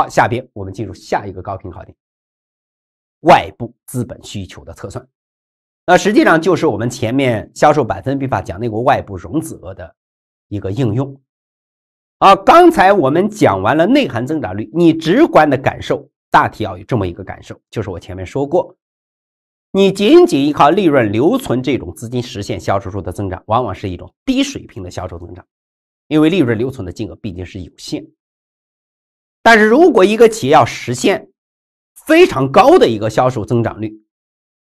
好，下边我们进入下一个高频考点：外部资本需求的测算。那实际上就是我们前面销售百分比法讲那个外部融资额的一个应用。啊，刚才我们讲完了内涵增长率，你直观的感受大体要有这么一个感受，就是我前面说过，你仅仅依靠利润留存这种资金实现销售数的增长，往往是一种低水平的销售增长，因为利润留存的金额毕竟是有限。但是如果一个企业要实现非常高的一个销售增长率，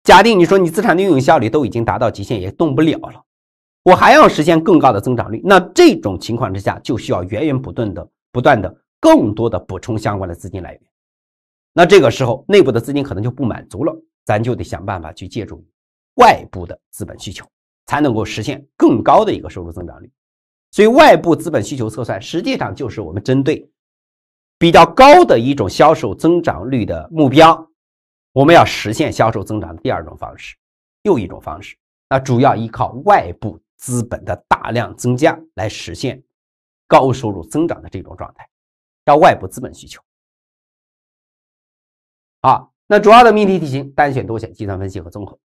假定你说你资产的运用效率都已经达到极限也动不了了，我还要实现更高的增长率，那这种情况之下就需要源源不断的、不断的、更多的补充相关的资金来源。那这个时候内部的资金可能就不满足了，咱就得想办法去借助外部的资本需求，才能够实现更高的一个收入增长率。所以外部资本需求测算实际上就是我们针对。比较高的一种销售增长率的目标，我们要实现销售增长的第二种方式，又一种方式，那主要依靠外部资本的大量增加来实现高收入增长的这种状态，叫外部资本需求。好，那主要的命题题型，单选、多选、计算、分析和综合。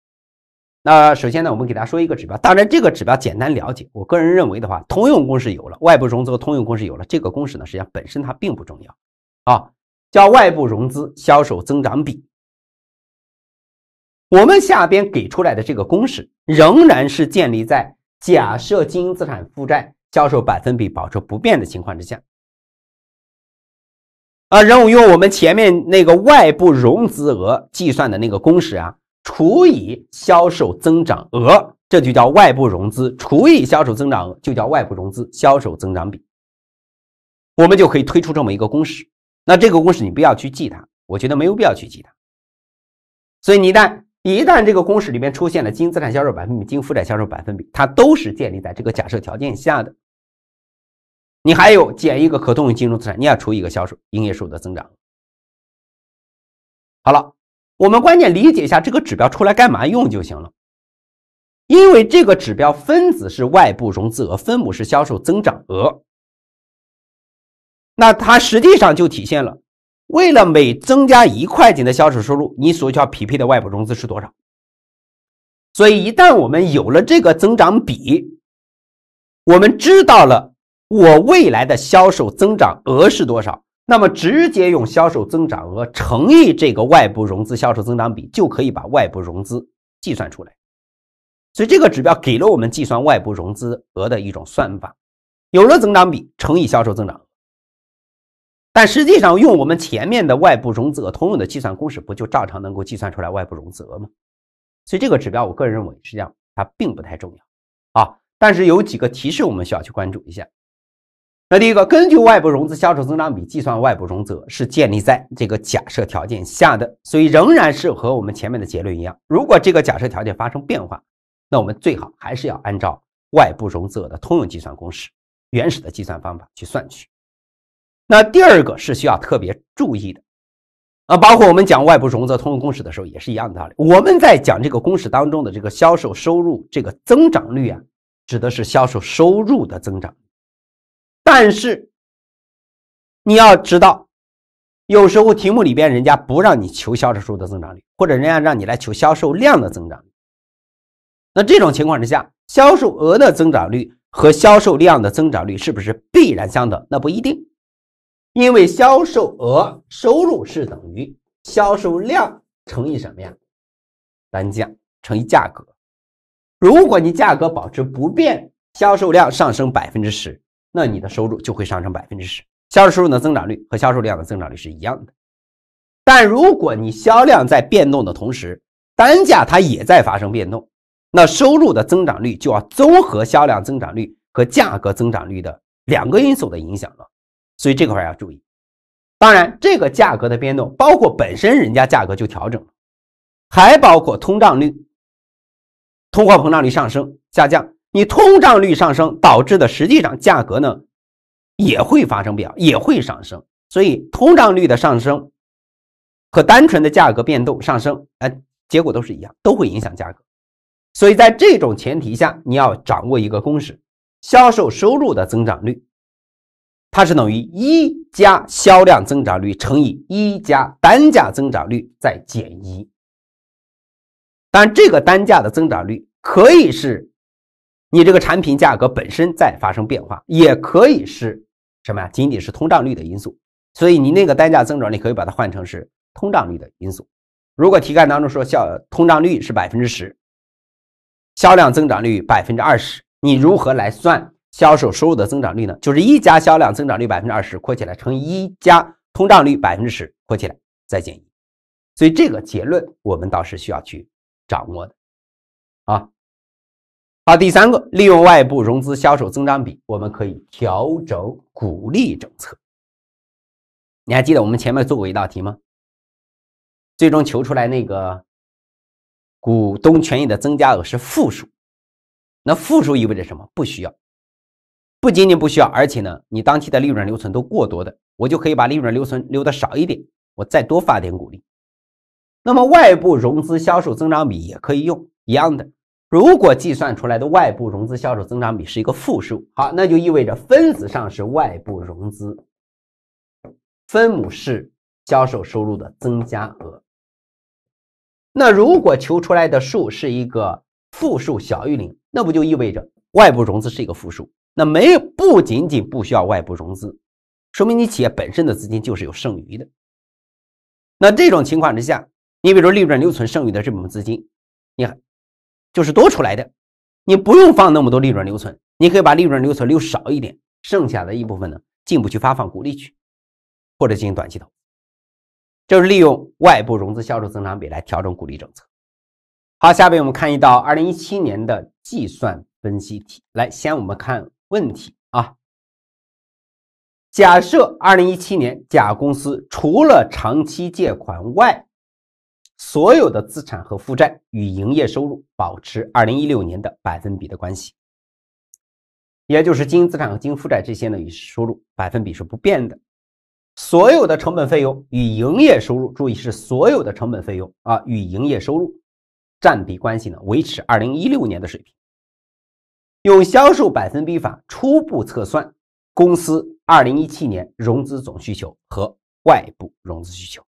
那首先呢，我们给大家说一个指标，当然这个指标简单了解。我个人认为的话，通用公式有了，外部融资和通用公式有了，这个公式呢，实际上本身它并不重要，啊，叫外部融资销售增长比。我们下边给出来的这个公式，仍然是建立在假设经营资产负债销售百分比保持不变的情况之下，啊，然后用我们前面那个外部融资额计算的那个公式啊。除以销售增长额，这就叫外部融资；除以销售增长额，就叫外部融资销售增长比。我们就可以推出这么一个公式。那这个公式你不要去记它，我觉得没有必要去记它。所以你一旦一旦这个公式里面出现了净资产销售百分比、净负债销售百分比，它都是建立在这个假设条件下的。你还有减一个可动用金融资产，你要除以一个销售营业收入的增长。好了。我们关键理解一下这个指标出来干嘛用就行了，因为这个指标分子是外部融资额，分母是销售增长额，那它实际上就体现了为了每增加一块钱的销售收入，你所需要匹配的外部融资是多少。所以一旦我们有了这个增长比，我们知道了我未来的销售增长额是多少。那么直接用销售增长额乘以这个外部融资销售增长比，就可以把外部融资计算出来。所以这个指标给了我们计算外部融资额的一种算法，有了增长比乘以销售增长。但实际上用我们前面的外部融资额通用的计算公式，不就照常能够计算出来外部融资额吗？所以这个指标，我个人认为实际上它并不太重要啊。但是有几个提示我们需要去关注一下。那第一个，根据外部融资销售增长比计算外部融资额，是建立在这个假设条件下的，所以仍然是和我们前面的结论一样。如果这个假设条件发生变化，那我们最好还是要按照外部融资额的通用计算公式、原始的计算方法去算取。那第二个是需要特别注意的啊，包括我们讲外部融资通用公式的时候也是一样的道理。我们在讲这个公式当中的这个销售收入这个增长率啊，指的是销售收入的增长。但是你要知道，有时候题目里边人家不让你求销售数的增长率，或者人家让你来求销售量的增长率。那这种情况之下，销售额的增长率和销售量的增长率是不是必然相等？那不一定，因为销售额收入是等于销售量乘以什么呀？单价乘以价格。如果你价格保持不变，销售量上升百分之十。那你的收入就会上升百分之十，销售收入的增长率和销售量的增长率是一样的。但如果你销量在变动的同时，单价它也在发生变动，那收入的增长率就要综合销量增长率和价格增长率的两个因素的影响了。所以这块要注意。当然，这个价格的变动包括本身人家价格就调整了，还包括通胀率、通货膨胀率上升下降。你通胀率上升导致的，实际上价格呢也会发生变化，也会上升。所以，通胀率的上升和单纯的价格变动上升，哎，结果都是一样，都会影响价格。所以在这种前提下，你要掌握一个公式：销售收入的增长率，它是等于一加销量增长率乘以一加单价增长率再减一。但这个单价的增长率可以是。你这个产品价格本身在发生变化，也可以是什么呀？仅仅是通胀率的因素。所以你那个单价增长，你可以把它换成是通胀率的因素。如果题干当中说销通胀率是百分之十，销量增长率百分之二十，你如何来算销售收入的增长率呢？就是一加销量增长率百分之二十括起来乘以一加通胀率百分之十括起来再减一。所以这个结论我们倒是需要去掌握的，啊。好，第三个，利用外部融资销售增长比，我们可以调整股利政策。你还记得我们前面做过一道题吗？最终求出来那个股东权益的增加额是负数，那负数意味着什么？不需要，不仅仅不需要，而且呢，你当期的利润留存都过多的，我就可以把利润留存留的少一点，我再多发点股利。那么外部融资销售增长比也可以用一样的。如果计算出来的外部融资销售增长比是一个负数，好，那就意味着分子上是外部融资，分母是销售收入的增加额。那如果求出来的数是一个负数，小于零，那不就意味着外部融资是一个负数？那没有不仅仅不需要外部融资，说明你企业本身的资金就是有剩余的。那这种情况之下，你比如说利润留存剩余的这部分资金，你看。就是多出来的，你不用放那么多利润留存，你可以把利润留存留少一点，剩下的一部分呢进不去发放股利去，或者进行短期投，就是利用外部融资销售增长比来调整股利政策。好，下面我们看一道二零一七年的计算分析题。来，先我们看问题啊，假设二零一七年甲公司除了长期借款外。所有的资产和负债与营业收入保持二零一六年的百分比的关系，也就是经营资产和经营负债这些呢与收入百分比是不变的。所有的成本费用与营业收入，注意是所有的成本费用啊与营业收入占比关系呢维持二零一六年的水平。用销售百分比法初步测算公司二零一七年融资总需求和外部融资需求。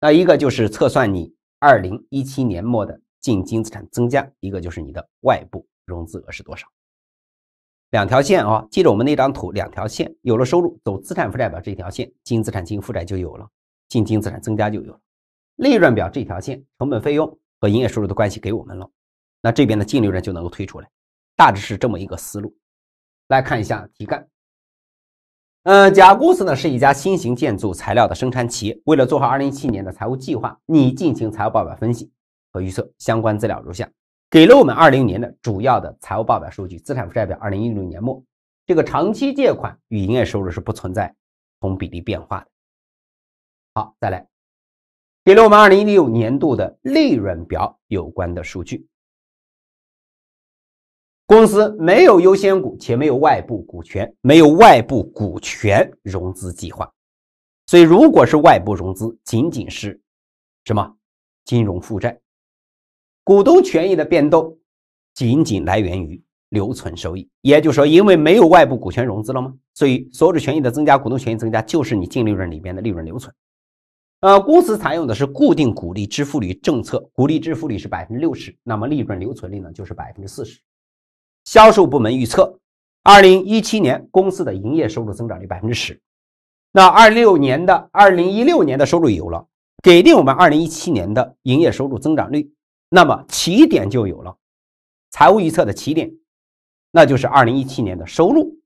那一个就是测算你二零一七年末的净净资产增加，一个就是你的外部融资额是多少。两条线啊，记着我们那张图，两条线，有了收入走资产负债表这一条线，净资产、净负债就有了，净净资产增加就有了。利润表这条线，成本费用和营业收入的关系给我们了，那这边的净利润就能够推出来，大致是这么一个思路。来看一下题干。嗯，甲公司呢是一家新型建筑材料的生产企业。为了做好2017年的财务计划，拟进行财务报表分析和预测。相关资料如下：给了我们20年的主要的财务报表数据，资产负债表2016年末，这个长期借款与营业收入是不存在同比例变化的。好，再来给了我们2016年度的利润表有关的数据。公司没有优先股，且没有外部股权，没有外部股权融资计划，所以如果是外部融资，仅仅是什么金融负债，股东权益的变动仅仅来源于留存收益。也就是说，因为没有外部股权融资了吗？所以所有者权益的增加，股东权益增加就是你净利润里边的利润留存。呃，公司采用的是固定股利支付率政策，股利支付率是百分之六十，那么利润留存率呢就是百分之四十。销售部门预测，二零一七年公司的营业收入增长率百分之十。那二六年的二零一六年的收入有了，给定我们二零一七年的营业收入增长率，那么起点就有了。财务预测的起点，那就是二零一七年的收入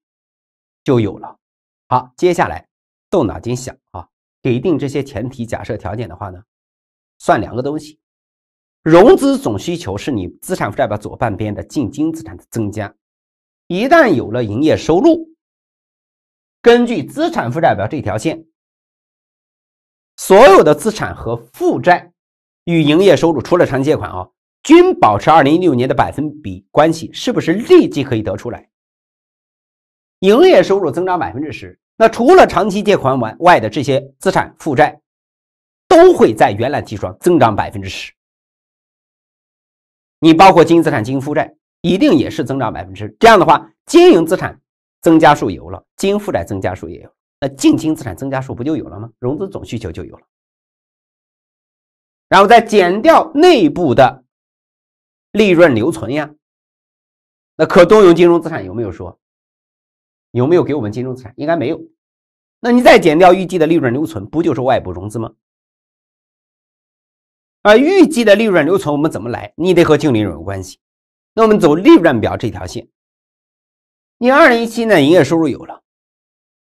就有了。好，接下来动脑筋想啊，给定这些前提假设条件的话呢，算两个东西。融资总需求是你资产负债表左半边的净金资产的增加。一旦有了营业收入，根据资产负债表这条线，所有的资产和负债与营业收入，除了长期借款啊，均保持二零一六年的百分比关系，是不是立即可以得出来？营业收入增长百分之十，那除了长期借款外的这些资产负债都会在原来基础上增长百分之十。你包括经营资产、经营负债，一定也是增长百分之这样的话，经营资产增加数有了，经营负债增加数也有，那净经营资产增加数不就有了吗？融资总需求就有了，然后再减掉内部的利润留存呀，那可动用金融资产有没有说？有没有给我们金融资产？应该没有，那你再减掉预计的利润留存，不就是外部融资吗？而预计的利润留存，我们怎么来？你得和净利润有关系。那我们走利润表这条线。你二零一七年营业收入有了，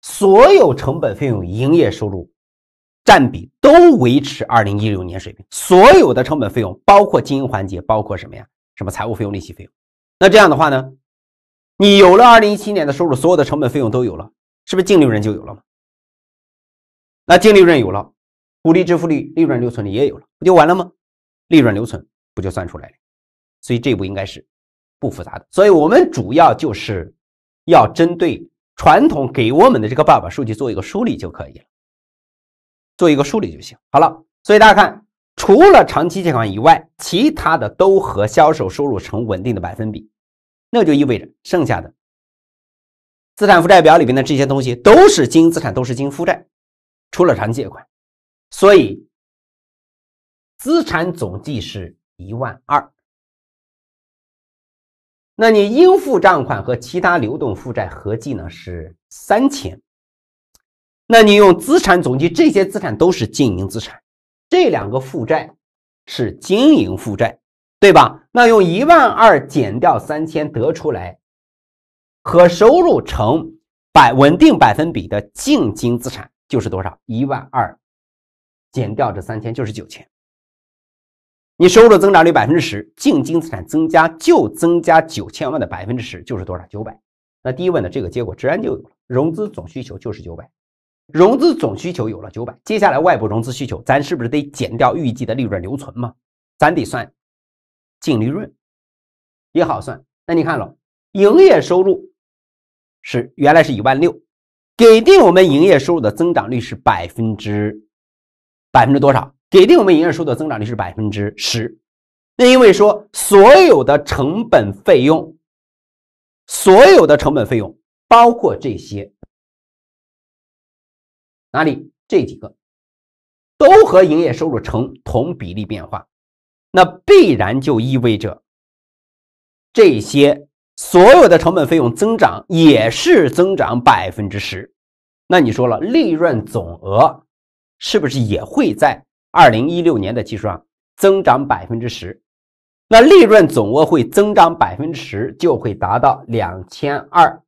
所有成本费用、营业收入占比都维持二零一六年水平。所有的成本费用，包括经营环节，包括什么呀？什么财务费用、利息费用？那这样的话呢？你有了二零一七年的收入，所有的成本费用都有了，是不是净利润就有了嘛？那净利润有了。股利支付率、利润留存率也有了，不就完了吗？利润留存不就算出来了？所以这一步应该是不复杂的。所以我们主要就是要针对传统给我们的这个报表数据做一个梳理就可以了，做一个梳理就行。好了，所以大家看，除了长期借款以外，其他的都和销售收入成稳定的百分比，那就意味着剩下的资产负债表里面的这些东西都是净资产，都是经负债，除了长期借款。所以资产总计是一万二，那你应付账款和其他流动负债合计呢是三千，那你用资产总计，这些资产都是经营资产，这两个负债是经营负债，对吧？那用一万二减掉三千，得出来和收入乘百稳定百分比的净经资产就是多少？一万二。减掉这三千就是九千，你收入增长率百分之十，净净资产增加就增加九千万的百分之十，就是多少？九百。那第一问呢？这个结果自然就有了，融资总需求就是九百。融资总需求有了九百，接下来外部融资需求，咱是不是得减掉预计的利润留存嘛？咱得算净利润也好算。那你看了，营业收入是原来是一万六，给定我们营业收入的增长率是百分之。百分之多少？给定我们营业收入的增长率是百分之十，那因为说所有的成本费用，所有的成本费用包括这些哪里这几个，都和营业收入成同比例变化，那必然就意味着这些所有的成本费用增长也是增长百分之十，那你说了利润总额。是不是也会在二零一六年的基数上增长百分之十？那利润总额会增长百分之十，就会达到两千二，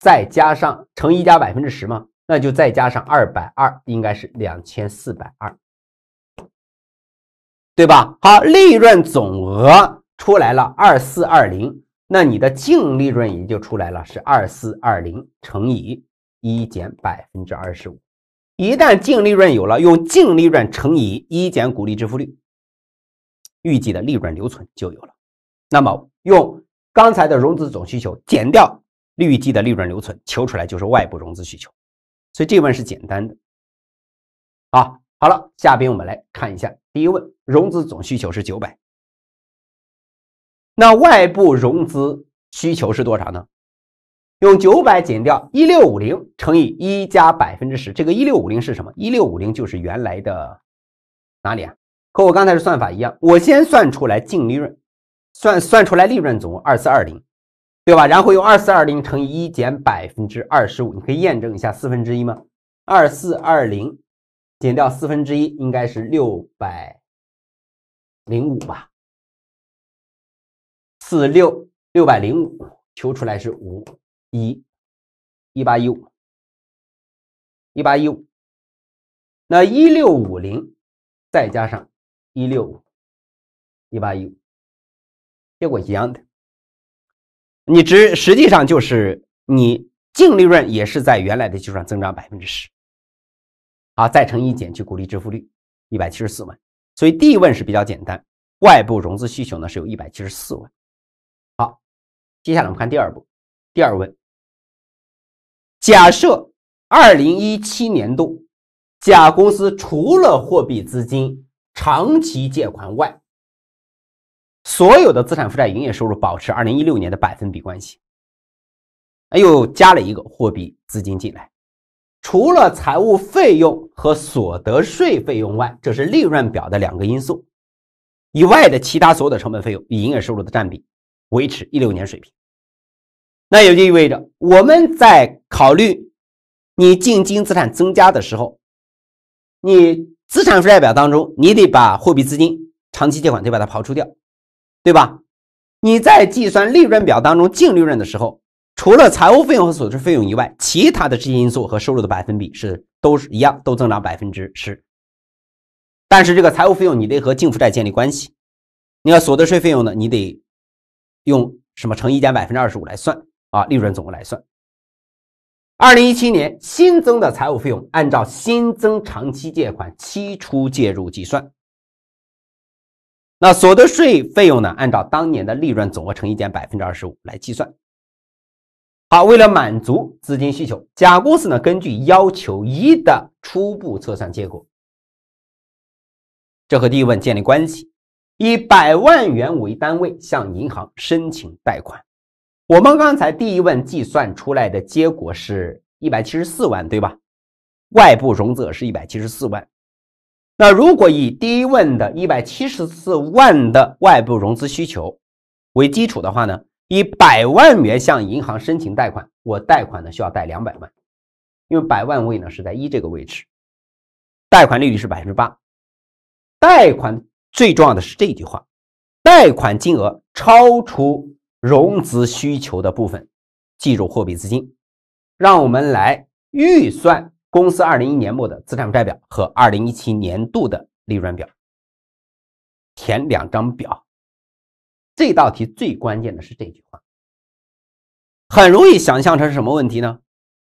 再加上乘一加百分之十嘛，那就再加上二百二，应该是两千四百二，对吧？好，利润总额出来了，二四二零，那你的净利润也就出来了，是二四二零乘以一减百分之二十五。一旦净利润有了，用净利润乘以一减股利支付率，预计的利润留存就有了。那么用刚才的融资总需求减掉预计的利润留存，求出来就是外部融资需求。所以这问是简单的。啊，好了，下边我们来看一下第一问，融资总需求是九百，那外部融资需求是多少呢？用九百减掉一六五零乘以一加百分之十，这个一六五零是什么？一六五零就是原来的哪里啊？和我刚才的算法一样，我先算出来净利润，算算出来利润总额二四二零，对吧？然后用二四二零乘以一减百分之二十五，你可以验证一下四分之一吗？二四二零减掉四分之一应该是六百零五吧？四六六百零五，求出来是五。一一八一五，一八一五，那一六五零再加上一六五，一八一五，结果一样的。你值实际上就是你净利润也是在原来的基础上增长百分之十，啊，再乘以减去股利支付率，一百七十四万。所以第一问是比较简单，外部融资需求呢是有一百七十四万。好，接下来我们看第二步，第二问。假设二零一七年度，甲公司除了货币资金、长期借款外，所有的资产负债、营业收入保持二零一六年的百分比关系。又加了一个货币资金进来，除了财务费用和所得税费用外，这是利润表的两个因素以外的其他所有的成本费用与营业收入的占比维持一六年水平。那也就意味着，我们在考虑你净金资产增加的时候，你资产负债表当中你得把货币资金、长期借款得把它刨出掉，对吧？你在计算利润表当中净利润的时候，除了财务费用和所得税费用以外，其他的这些因素和收入的百分比是都是一样，都增长百分之十。但是这个财务费用你得和净负债建立关系。你要所得税费用呢，你得用什么乘一加百分之二十五来算。啊，利润总额来算。二零一七年新增的财务费用按照新增长期借款期初借入计算。那所得税费用呢？按照当年的利润总额乘以减百分之二十五来计算。好，为了满足资金需求，甲公司呢根据要求一的初步测算结果，这和第一问建立关系，以百万元为单位向银行申请贷款。我们刚才第一问计算出来的结果是一百七十四万，对吧？外部融资额是一百七十四万。那如果以第一问的一百七十四万的外部融资需求为基础的话呢？以百万元向银行申请贷款，我贷款呢需要贷两百万，因为百万位呢是在一这个位置。贷款利率是百分之八。贷款最重要的是这句话：贷款金额超出。融资需求的部分计入货币资金。让我们来预算公司二零一年末的资产负债表和二零一七年度的利润表，填两张表。这道题最关键的是这句话，很容易想象成什么问题呢？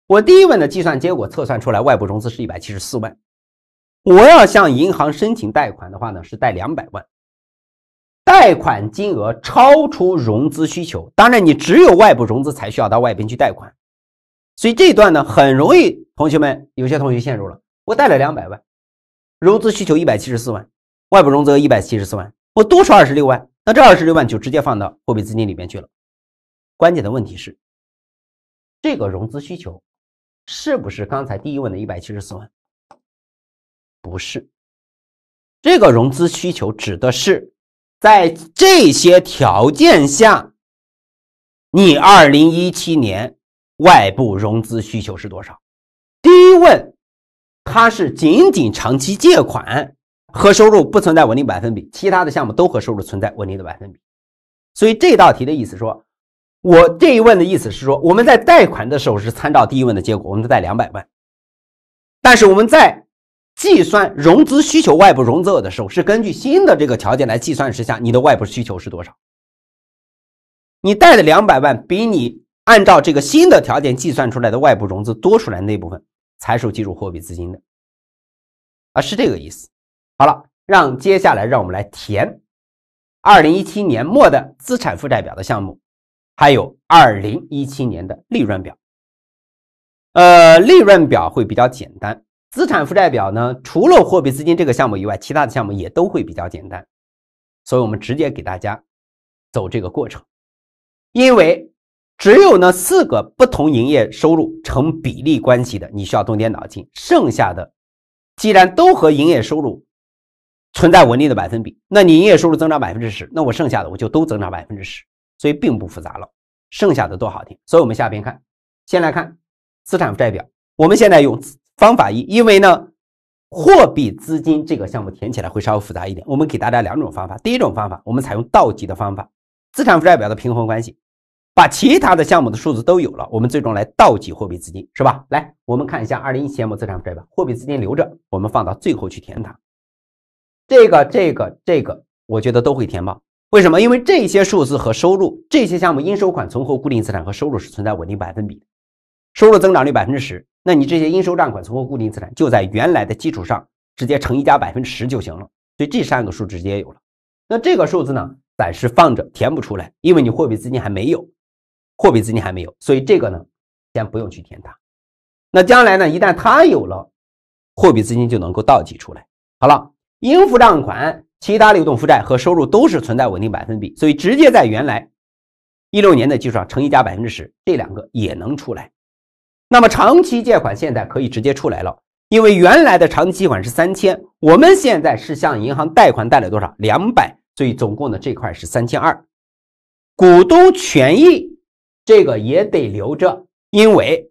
我第一问的计算结果测算出来，外部融资是一百七十四万。我要向银行申请贷款的话呢，是贷两百万。贷款金额超出融资需求，当然你只有外部融资才需要到外边去贷款，所以这一段呢很容易，同学们有些同学陷入了，我贷了两百万，融资需求一百七十四万，外部融资一百七十四万，我多出二十六万，那这二十六万就直接放到货币资金里面去了。关键的问题是，这个融资需求是不是刚才第一问的一百七十四万？不是，这个融资需求指的是。在这些条件下，你二零一七年外部融资需求是多少？第一问，它是仅仅长期借款和收入不存在稳定百分比，其他的项目都和收入存在稳定的百分比。所以这道题的意思说，我这一问的意思是说，我们在贷款的时候是参照第一问的结果，我们贷两百万，但是我们在计算融资需求外部融资额的时候，是根据新的这个条件来计算时下你的外部需求是多少。你贷的两百万比你按照这个新的条件计算出来的外部融资多出来那部分，才属计入货币资金的。啊，是这个意思。好了，让接下来让我们来填二零一七年末的资产负债表的项目，还有二零一七年的利润表。呃，利润表会比较简单。资产负债表呢，除了货币资金这个项目以外，其他的项目也都会比较简单，所以我们直接给大家走这个过程。因为只有那四个不同营业收入成比例关系的，你需要动点脑筋。剩下的既然都和营业收入存在稳定的百分比，那你营业收入增长百分之十，那我剩下的我就都增长百分之十，所以并不复杂了。剩下的都好听，所以我们下边看，先来看资产负债表。我们现在用。方法一，因为呢，货币资金这个项目填起来会稍微复杂一点。我们给大家两种方法。第一种方法，我们采用倒计的方法，资产负债表的平衡关系，把其他的项目的数字都有了，我们最终来倒计货币资金，是吧？来，我们看一下二零一七年末资产负债表，货币资金留着，我们放到最后去填它。这个、这个、这个，我觉得都会填报。为什么？因为这些数字和收入，这些项目应收款、存货、固定资产和收入是存在稳定百分比的。收入增长率百分之十，那你这些应收账款、存货、固定资产就在原来的基础上直接乘一加百分之十就行了。所以这三个数直接有了。那这个数字呢，暂时放着填不出来，因为你货币资金还没有，货币资金还没有，所以这个呢，先不用去填它。那将来呢，一旦它有了货币资金，就能够倒挤出来。好了，应付账款、其他流动负债和收入都是存在稳定百分比，所以直接在原来一六年的基础上乘一加百分之十，这两个也能出来。那么长期借款现在可以直接出来了，因为原来的长期借款是三千，我们现在是向银行贷款贷了多少？两百，所以总共的这块是三千二。股东权益这个也得留着，因为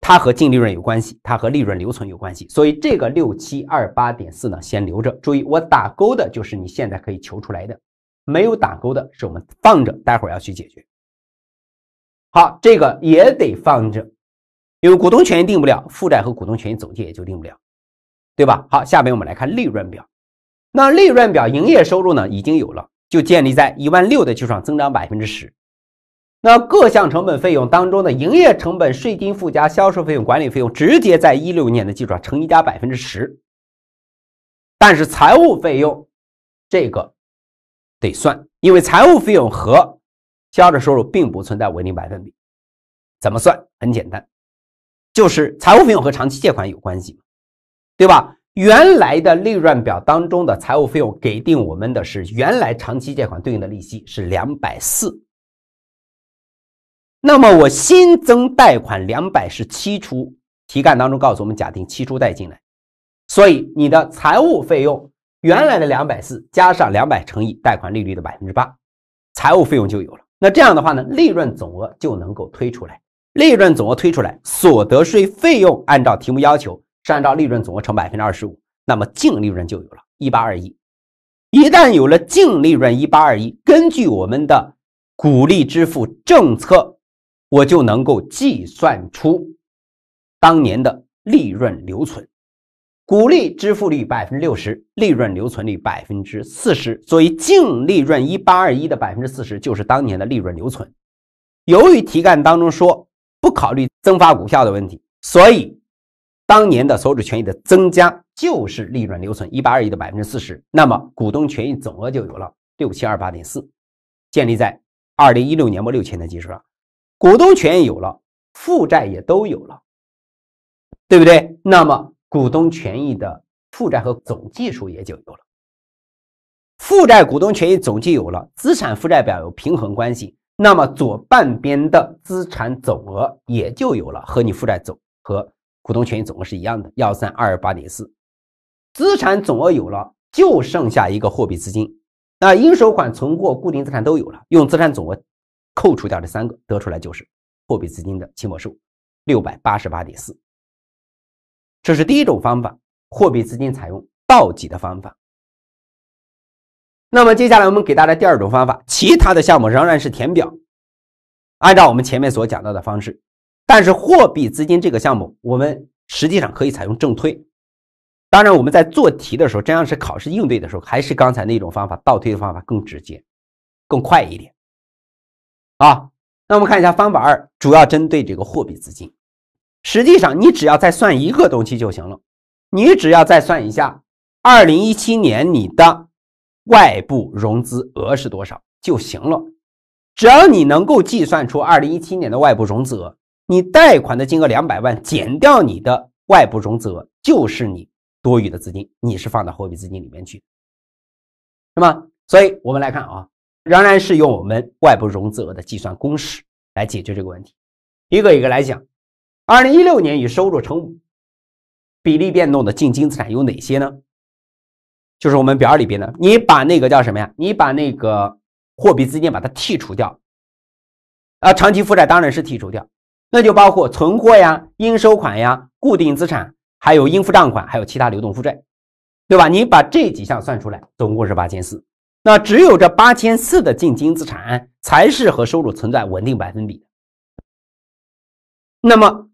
它和净利润有关系，它和利润留存有关系，所以这个六七二八点四呢先留着。注意我打勾的就是你现在可以求出来的，没有打勾的是我们放着，待会儿要去解决。好，这个也得放着。因为股东权益定不了，负债和股东权益总计也就定不了，对吧？好，下面我们来看利润表。那利润表营业收入呢已经有了，就建立在一万六的基础上增长百分之十。那各项成本费用当中的营业成本、税金附加、销售费用、管理费用直接在一六年的基础上乘以加百分之十。但是财务费用这个得算，因为财务费用和销售收入并不存在稳定百分比，怎么算？很简单。就是财务费用和长期借款有关系，对吧？原来的利润表当中的财务费用给定我们的是原来长期借款对应的利息是两百四，那么我新增贷款两百是期初，题干当中告诉我们假定期初贷进来，所以你的财务费用原来的两百四加上两百乘以贷款利率的百分之八，财务费用就有了。那这样的话呢，利润总额就能够推出来。利润总额推出来，所得税费用按照题目要求是按照利润总额乘百分之二十五，那么净利润就有了，一八二一。一旦有了净利润一八二一，根据我们的股利支付政策，我就能够计算出当年的利润留存。股利支付率百分之六十，利润留存率百分之四十，所以净利润一八二一的百分之四十就是当年的利润留存。由于题干当中说。不考虑增发股票的问题，所以当年的所有者权益的增加就是利润留存一百二亿的百分之四十，那么股东权益总额就有了六七二八点四，建立在二零一六年末六千的基础上，股东权益有了，负债也都有了，对不对？那么股东权益的负债和总计数也就有了，负债股东权益总计有了，资产负债表有平衡关系。那么左半边的资产总额也就有了，和你负债总和、股东权益总额是一样的，幺三二八点四。资产总额有了，就剩下一个货币资金。那应收款、存货、固定资产都有了，用资产总额扣除掉这三个，得出来就是货币资金的期末数，六百八十八点四。这是第一种方法，货币资金采用倒挤的方法。那么接下来我们给大家第二种方法，其他的项目仍然是填表，按照我们前面所讲到的方式，但是货币资金这个项目，我们实际上可以采用正推。当然，我们在做题的时候，真要是考试应对的时候，还是刚才那种方法，倒推的方法更直接、更快一点。啊，那我们看一下方法二，主要针对这个货币资金。实际上，你只要再算一个东西就行了，你只要再算一下2017年你的。外部融资额是多少就行了，只要你能够计算出二零一七年的外部融资额，你贷款的金额两百万减掉你的外部融资额，就是你多余的资金，你是放到货币资金里面去，是吗？所以我们来看啊，仍然是用我们外部融资额的计算公式来解决这个问题，一个一个来讲，二零一六年以收入成比例变动的净资产有哪些呢？就是我们表里边的，你把那个叫什么呀？你把那个货币资金把它剔除掉，啊，长期负债当然是剔除掉，那就包括存货呀、应收款呀、固定资产，还有应付账款，还有其他流动负债，对吧？你把这几项算出来，总共是八千四，那只有这八千四的净金资产才是和收入存在稳定百分比，那么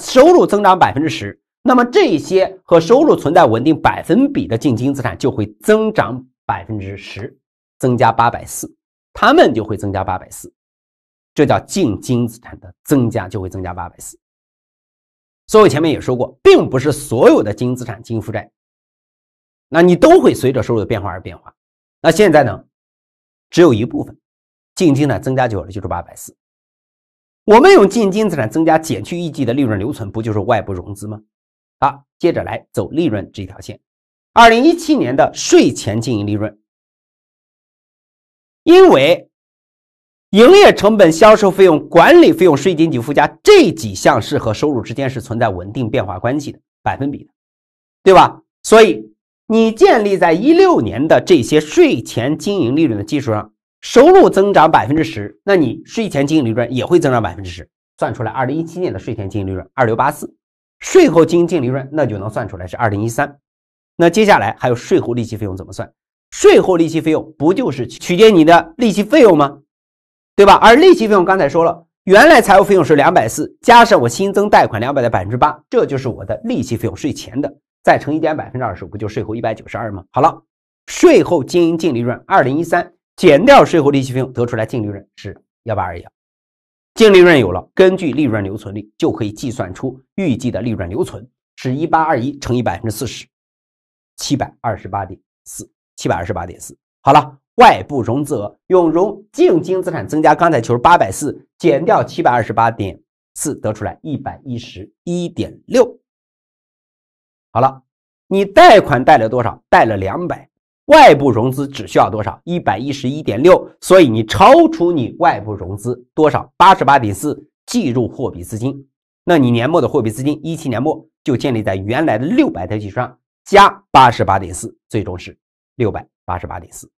收入增长百分之十。那么这些和收入存在稳定百分比的净金资产就会增长百分之十，增加八百四，它们就会增加八百四，这叫净金资产的增加就会增加八百四。所以我前面也说过，并不是所有的净资产、净负债，那你都会随着收入的变化而变化。那现在呢，只有一部分净金呢产增加起了就是八百四。我们用净金资产增加减去预计的利润留存，不就是外部融资吗？好，接着来走利润这一条线。二零一七年的税前经营利润，因为营业成本、销售费用、管理费用、税金及附加这几项是和收入之间是存在稳定变化关系的百分比，对吧？所以你建立在一六年的这些税前经营利润的基础上，收入增长百分之十，那你税前经营利润也会增长百分之十，算出来二零一七年的税前经营利润二六八四。税后经营净利润，那就能算出来是二零一三。那接下来还有税后利息费用怎么算？税后利息费用不就是取决你的利息费用吗？对吧？而利息费用刚才说了，原来财务费用是两百四，加上我新增贷款两百的百分之八，这就是我的利息费用税前的，再乘一点百分之二十五，不就税后一百九十二吗？好了，税后经营净利润二零一三减掉税后利息费用得出来净利润是幺八二幺。净利润有了，根据利润留存率就可以计算出预计的利润留存，是一八二一乘以百分之四十，七百二十八点四，七百二十八点四。好了，外部融资额用融净净资产增加刚才求八百四，减掉七百二十八点四，得出来一百一十一点六。好了，你贷款贷了多少？贷了两百。外部融资只需要多少？一百一十一点六，所以你超出你外部融资多少？八十八点四，计入货币资金。那你年末的货币资金，一七年末就建立在原来的六百台基础上加八十八点四，最终是六百八十八点四。